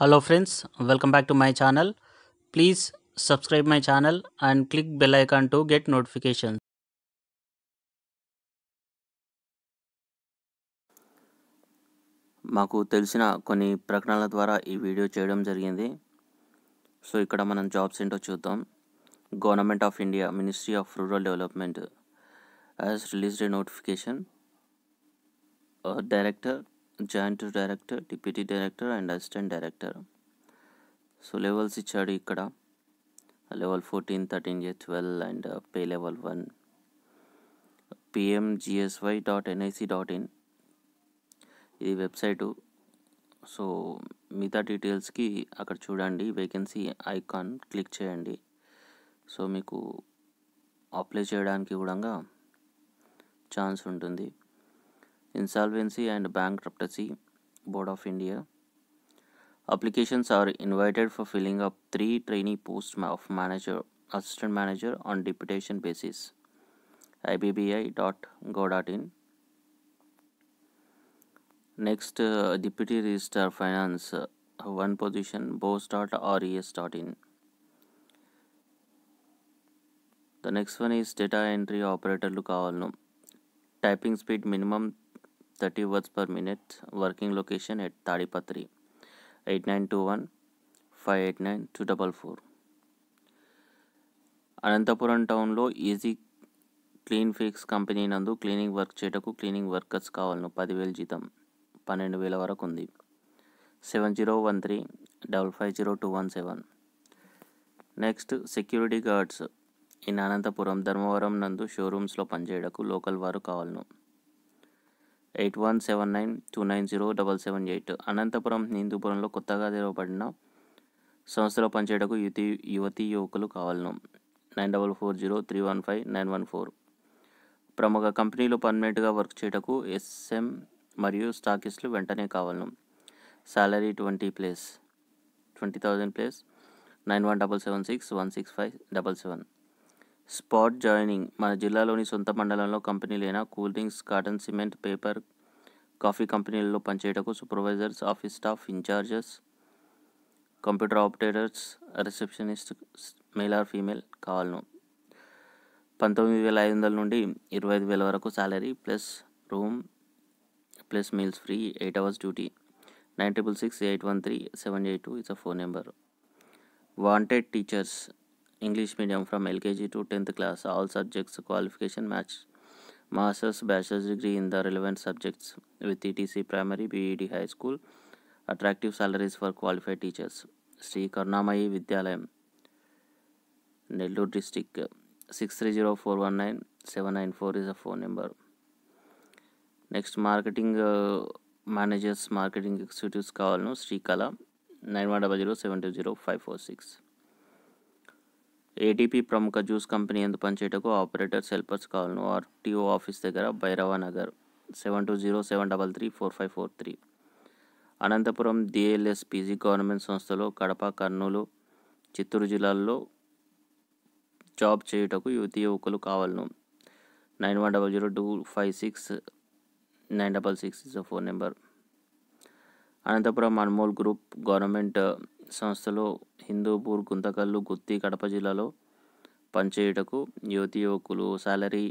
Hello friends welcome back to my channel please subscribe my channel and click bell icon to get notification మాకు తెలిసిన కొన్ని ప్రకటనల ద్వారా ఈ వీడియో చేయడం జరిగింది సో ఇక్కడ మనం జాబ్స్ ఏంటో చూద్దాం government of India ministry of rural development as released notification director joint director deputy director and assistant director so levels ఇచ్చాడు ఇక్కడ level fourteen thirteen J twelve and pay level one PMGSY dot NIC dot in ఇది website so మిగతా డీటెయిల్స్కి అక్కడ చూడండి vacancy icon click చేయండి so మీకు apply చేయడానికి కూడా ఛాన్స్ ఉంటుంది Insolvency and Bankruptcy Board of India. Applications are invited for filling up three trainee posts of manager, assistant manager on deputation basis. ibbi.go.in. Next, uh, Deputy Registrar Finance, uh, one position, boss.res.in. The next one is data entry operator. Look, no. Typing speed minimum thirty words per working location at Tadipatri eight nine two one five eight nine two double four Anantapuram టౌన్లో easy clean fix company నందు cleaning work చేటకు cleaning workers కావాలను పదివేలు జీతం పన్నెండు వేల వరకు ఉంది seven zero one three double five zero two one seven next security guards in Anantapuram Dharmavaram నందు షోరూమ్స్లో పనిచేయడకు లోకల్ వారు కావాలను eight one seven nine two nine zero double seven eight Anantapuram హిందూపురంలో కొత్తగా తెరవబడిన సంస్థలో పనిచేయటకు యువతి యువతి యువకులు కావాలను nine double four zero three one five nine one four ప్రముఖ కంపెనీలో పర్మనెంట్గా వర్క్ చేయటకు ఎస్ఎం మరియు స్టాకిస్టులు వెంటనే కావాలను salary twenty plus twenty thousand plus nine one double seven six one six five double seven spot joining మన జిల్లాలోని సొంత మండలంలో కంపెనీలైన cool drinks cotton cement paper coffee కంపెనీలలో పనిచేయటకు supervisors office staff incharges computer operators receptionist male or female కావాలను పంతొమ్మిది వేల ఐదు వందల నుండి ఇరవై ఐదు వేల వరకు salary plus room plus meals free eight hours duty nine triple six eight one three seven eight two is a phone number wanted teachers English medium from LKG to 10th class. All subjects qualification match. Master's bachelor's degree in the relevant subjects with ETC primary, BED high school. Attractive salaries for qualified teachers. Sri Karnamayi Vidyalayam, Nellore district. 630419794 is a phone number. Next, marketing uh, managers, marketing executives call no. Nine one double zero ATP ప్రముఖ juice company ఎందు పనిచేయటకు operators helpers కావాలను RTO office దగ్గర Bhairava Nagar seven two zero seven double three four five four three Anantapuram DLS PG government సంస్థలో కడప కర్నూలు చిత్తూరు జిల్లాల్లో job చేయుటకు యువతి యువకులు కావాలను nine one double zero two five six nine double six is phone number Anantapuram Anmol group government సంస్థలో హిందూపూర్ గుంతకల్లు గుత్తి కడప జిల్లాలో పనిచేయుటకు యువతి యువకులు salary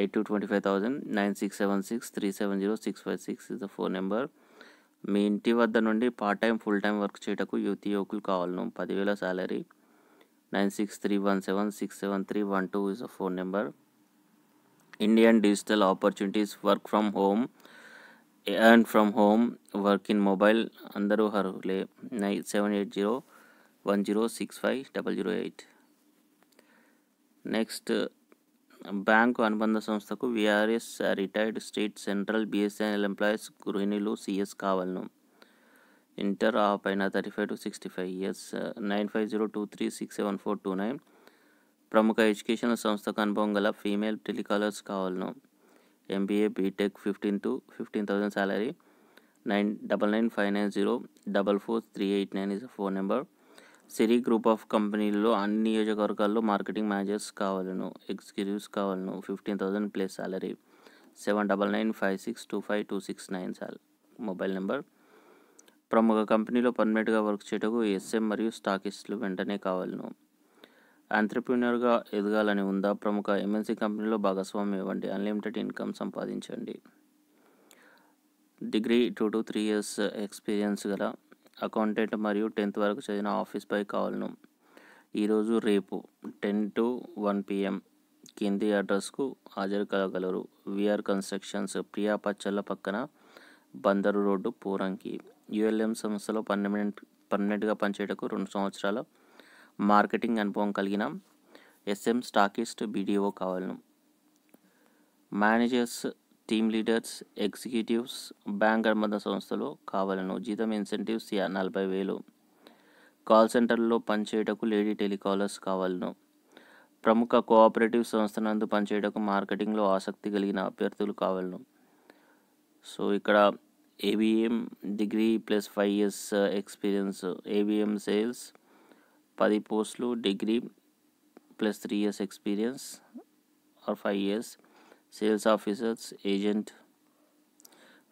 eight to twenty five thousand nine six seven six three seven zero six five six is the phone number మీ ఇంటి వద్ద నుండి part time full time work చేయటకు యువతి యువకులు కావాలను పదివేల salary nine six three one seven six seven three one two is a phone number Indian digital opportunities work from home earn from home work in mobile అందరూ హర్లే nine seven eight zero one zero six five double zero eight next bank అనుబంధ సంస్థకు VRS retired state central BSNL employees గృహిణులు CS కావాలను inter ఆ పైన thirty five to sixty five years nine five zero two three six seven four two nine ప్రముఖ education సంస్థకు అనుభవం గల ఫీమేల్ టెలికాలర్స్ కావాలను MBA BTech fifteen to fifteen thousand salary nine double nine five nine zero double four three eight nine is phone number Siri group of కంపెనీల్లో అన్ని నియోజకవర్గాల్లో marketing managers కావాలను executives కావాలను fifteen thousand plus salary seven double nine five six two five two six nine sir mobile number ప్రముఖ కంపెనీలో పర్మనెంట్గా work చేయటకు SM మరియు స్టాకిస్ట్లు వెంటనే కావాలను ఆంటర్ప్రీనర్గా ఎదగాలని ఉందా ప్రముఖ ఎంఎన్సీ కంపెనీలో భాగస్వామ్యం ఇవ్వండి అన్లిమిటెడ్ ఇన్కమ్ సంపాదించండి degree two to three years experience గల అకౌంటెంట్ మరియు టెన్త్ వరకు చదివిన ఆఫీస్ పై కావాలను ఈరోజు రేపు టెన్ టు వన్ పిఎం కింది అడ్రస్కు హాజరు కాగలరు విఆర్ కన్స్ట్రక్షన్స్ ప్రియా పచ్చళ్ళ పక్కన బందరు రోడ్డు పూరంకి యుఎల్ఎం సంస్థలో పర్మనెంట్ పర్మనెంట్గా పనిచేయటకు రెండు సంవత్సరాల మార్కెటింగ్ అనుభవం కలిగిన ఎస్ఎం స్టాకిస్ట్ బీడీఓ కావాలను managers team leaders executives bank అనుబంధ సంస్థలు కావాలను జీతం ఇన్సెంటివ్స్ నలభై వేలు కాల్ సెంటర్లో పనిచేయటకు లేడీ టెలికాలర్స్ కావాలను ప్రముఖ కోఆపరేటివ్ సంస్థ నందు పనిచేయటకు మార్కెటింగ్లో ఆసక్తి కలిగిన అభ్యర్థులు కావాలను సో ఇక్కడ ABM degree plus five years experience ABM sales పది పోస్టులు degree plus three years experience or five years sales officers agent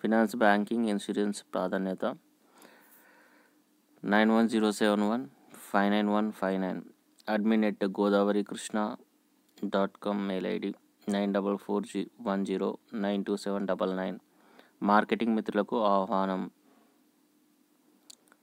finance banking insurance ప్రాధాన్యత nine one zero seven one five nine one five nine admin at Godavari Krishna dot com mail ID nine double four G one zero nine two seven double nine marketing మిత్రులకు ఆహ్వానం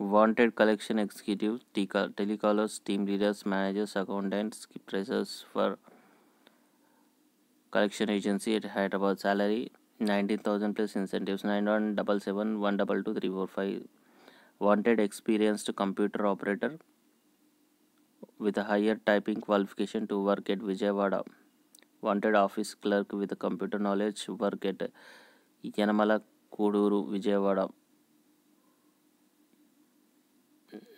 wanted collection executives, telecallers, team leaders, managers, accountants, treasurers for collection agency at Hyderabad salary 19,000 plus incentives 9177 122345 wanted experienced computer operator with a higher typing qualification to work at Vijayawada wanted office clerk with computer knowledge work at Yanamala Kuduru Vijayawada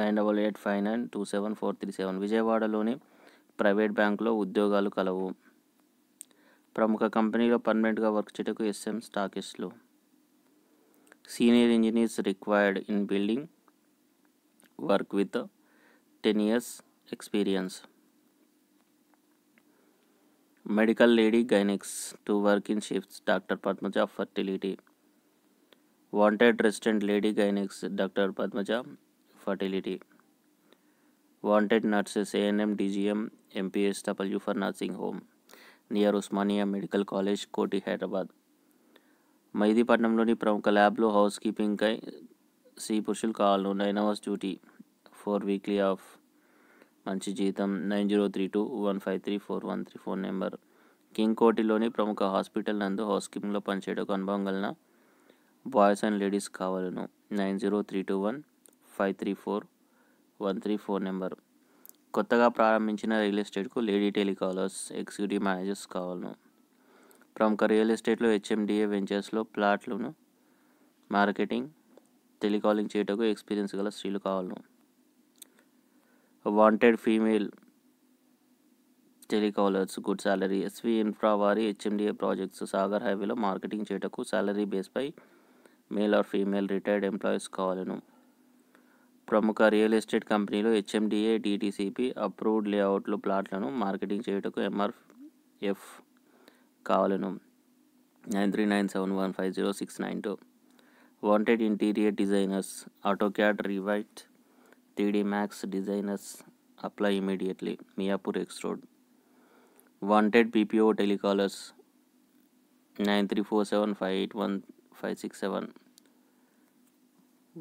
nine double eight five nine two seven four three seven విజయవాడలోని private బ్యాంకులో ఉద్యోగాలు కలవు ప్రముఖ కంపెనీలో పర్మనెంట్గా work చేయటకు SM స్టాకిస్టులు senior engineers required in building work with ten years experience medical lady gynaecs to work in shifts doctor Padmaja fertility wanted resident lady gynaecs doctor Padmaja fertility wanted nurses ANM DGM MPS W for nursing home near Osmania medical college Koti Hyderabad మైదీపట్నంలోని ప్రముఖ ల్యాబ్లో house కీపింగ్కై సి పురుషులు కావాలను nine hours duty four weekly off మంచి జీతం nine zero three two one five three four one three phone number king కోటిలోని ప్రముఖ హాస్పిటల్ నందు హౌస్ కీపింగ్లో పనిచేయడానికి అనుభవం గలన బాయ్స్ అండ్ లేడీస్ కావాలను nine zero three two one five three four one three four number కొత్తగా ప్రారంభించిన రియల్ ఎస్టేట్కు లేడీ టెలికాలర్స్ ఎగ్జిక్యూటివ్ మేనేజర్స్ కావాలను ప్రముఖ రియల్ ఎస్టేట్లో హెచ్ఎండిఏ వెంచర్స్లో ప్లాట్లను మార్కెటింగ్ టెలికాలింగ్ చేయటకు ఎక్స్పీరియన్స్ గల స్త్రీలు కావాలను wanted female telecallers good salary SV infra వారి హెచ్ఎండిఏ ప్రాజెక్ట్స్ సాగర్ హైవేలో మార్కెటింగ్ చేయటకు శాలరీ బేస్పై male or female retired employees కావాలను ప్రముఖ రియల్ ఎస్టేట్ కంపెనీలు హెచ్ఎండిఏ డిటీసీపీ అప్రూవ్డ్ లేఅవుట్లు ప్లాట్లను మార్కెటింగ్ చేయుటకు ఎంఆర్ఎఫ్ కావాలను nine three nine seven one five zero six nine two wanted interior designers AutoCAD Revit three D Max designers apply immediately Miyapur X road wanted PPO telecallers nine three four seven five eight one five six seven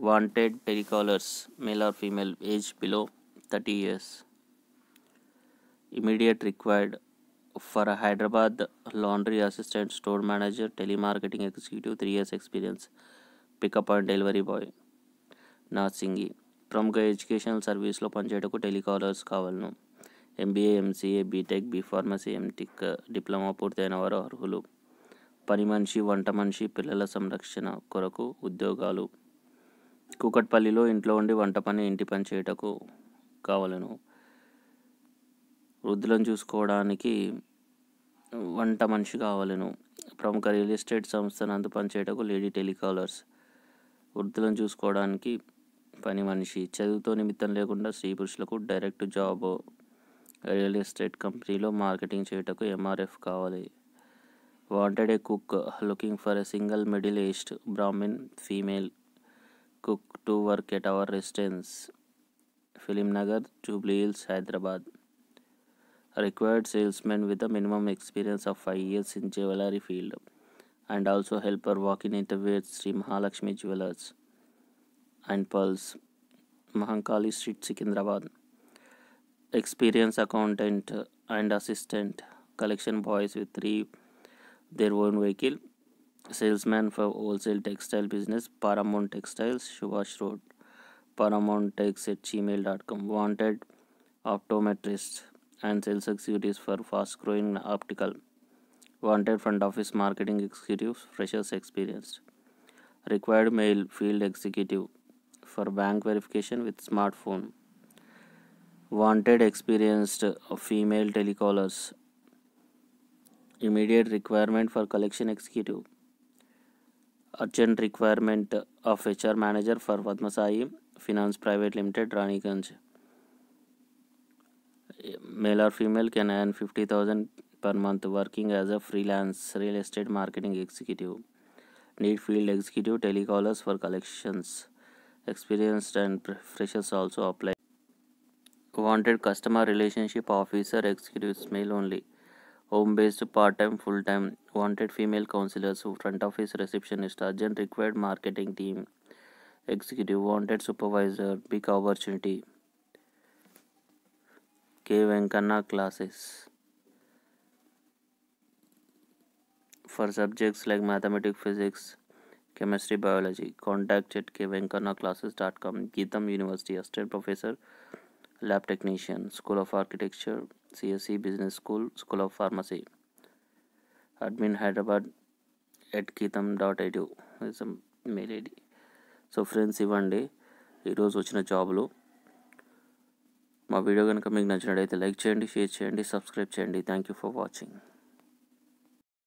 wanted telecallers male or female age below thirty years immediate required for Hyderabad laundry assistant store manager telemarketing executive three years experience pickup and delivery boy Narsingi ప్రముఖ educational సర్వీస్లో పనిచేయటకు telecallers కావాలను MBA MCA BTech B pharmacy MTech diploma పూర్తయిన వారు అర్హులు పని మనిషి వంట మనిషి పిల్లల సంరక్షణ కొరకు ఉద్యోగాలు కూకట్పల్లిలో ఇంట్లో ఉండి వంట పని ఇంటి పని చేయటకు కావలను వృద్ధులను చూసుకోవడానికి వంట మనిషి కావలను ప్రముఖ రియల్ ఎస్టేట్ సంస్థ నందు పనిచేయటకు లేడీ టెలికాలర్స్ వృద్ధులను చూసుకోవడానికి పని మనిషి చదువుతో నిమిత్తం లేకుండా స్త్రీ పురుషులకు డైరెక్ట్ జాబ్ రియల్ ఎస్టేట్ కంపెనీలో మార్కెటింగ్ చేయటకు ఎంఆర్ఎఫ్ కావాలి wanted a cook looking for a single middle aged Brahmin female cook to work at our residence, Film Nagar, Jubilee Hills, Hyderabad. Required salesman with a minimum experience of 5 years in jewelry field and also helper walk-in interview at Sri Mahalakshmi Jewelers and Pearls, Mahankali Street, Secunderabad. Experience accountant and assistant collection boys with three their own vehicle salesman for wholesale textile business paramount textiles subhash road paramount takes at gmail.com wanted optometrist and sales executives for fast growing optical wanted front office marketing executives freshers experienced required male field executive for bank verification with smartphone wanted experienced female telecallers immediate requirement for collection executive urgent requirement of HR manager for Padmasai Finance Private Limited, Raniganj. Male or female can earn 50,000 per month working as a freelance real estate marketing executive. Need field executive telecallers for collections. Experienced and freshers also apply. Wanted customer relationship officer executives male only. home based part time full time wanted female counselors front office receptionist urgent required marketing team executive wanted supervisor big opportunity k venkana classes for subjects like mathematics physics chemistry biology contact at kvenkana classes.com geetham university assistant professor lab technician school of architecture CSC business school school of pharmacy admin Hyderabad at Gitam dot edu mail ID so friends ఇవ్వండి ఈరోజు వచ్చిన జాబులు మా video కనుక మీకు అయితే like చేయండి share చేయండి సబ్స్క్రైబ్ చేయండి థ్యాంక్ యూ ఫర్ వాచింగ్